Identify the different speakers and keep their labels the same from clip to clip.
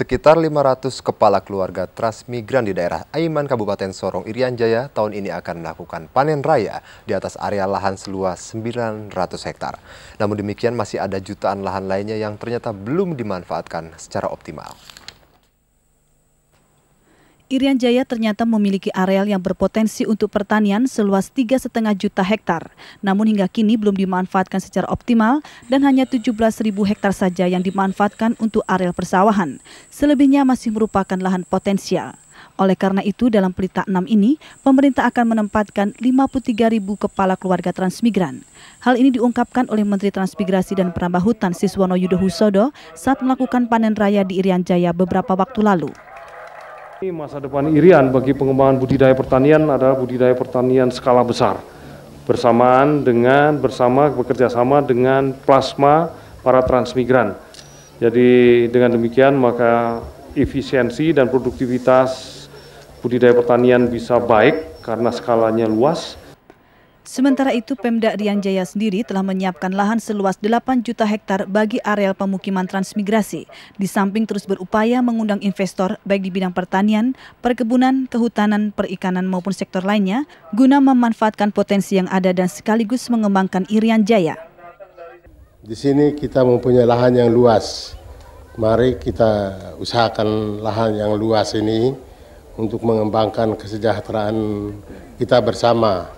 Speaker 1: Sekitar 500 kepala keluarga transmigran di daerah Aiman Kabupaten Sorong Irian Jaya tahun ini akan melakukan panen raya di atas area lahan seluas 900 hektar. Namun demikian masih ada jutaan lahan lainnya yang ternyata belum dimanfaatkan secara optimal.
Speaker 2: Irian Jaya ternyata memiliki areal yang berpotensi untuk pertanian seluas 3,5 juta hektar. Namun hingga kini belum dimanfaatkan secara optimal dan hanya 17 ribu hektar saja yang dimanfaatkan untuk areal persawahan. Selebihnya masih merupakan lahan potensial. Oleh karena itu dalam Pelita 6 ini, pemerintah akan menempatkan 53 ribu kepala keluarga transmigran. Hal ini diungkapkan oleh Menteri Transmigrasi dan Hutan Siswono Yudho Husodo saat melakukan panen raya di Irian Jaya beberapa waktu lalu.
Speaker 3: Ini masa depan Irian bagi pengembangan budidaya pertanian adalah budidaya pertanian skala besar bersamaan dengan bersama bekerja sama dengan plasma para transmigran. Jadi dengan demikian maka efisiensi dan produktivitas budidaya pertanian bisa baik karena skalanya luas
Speaker 2: Sementara itu, Pemda Riang Jaya sendiri telah menyiapkan lahan seluas 8 juta hektar bagi areal pemukiman transmigrasi, di samping terus berupaya mengundang investor baik di bidang pertanian, perkebunan, kehutanan, perikanan maupun sektor lainnya, guna memanfaatkan potensi yang ada dan sekaligus mengembangkan Irian Jaya.
Speaker 4: Di sini kita mempunyai lahan yang luas. Mari kita usahakan lahan yang luas ini untuk mengembangkan kesejahteraan kita bersama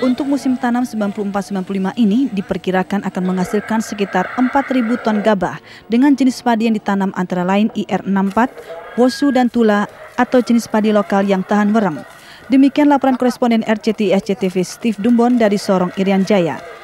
Speaker 2: untuk musim tanam 94-95 ini diperkirakan akan menghasilkan sekitar 4.000 ton gabah dengan jenis padi yang ditanam antara lain IR64, Wosu dan Tula atau jenis padi lokal yang tahan wereng. Demikian laporan koresponden RCTI SCTV Steve Dumbon dari Sorong Irian Jaya.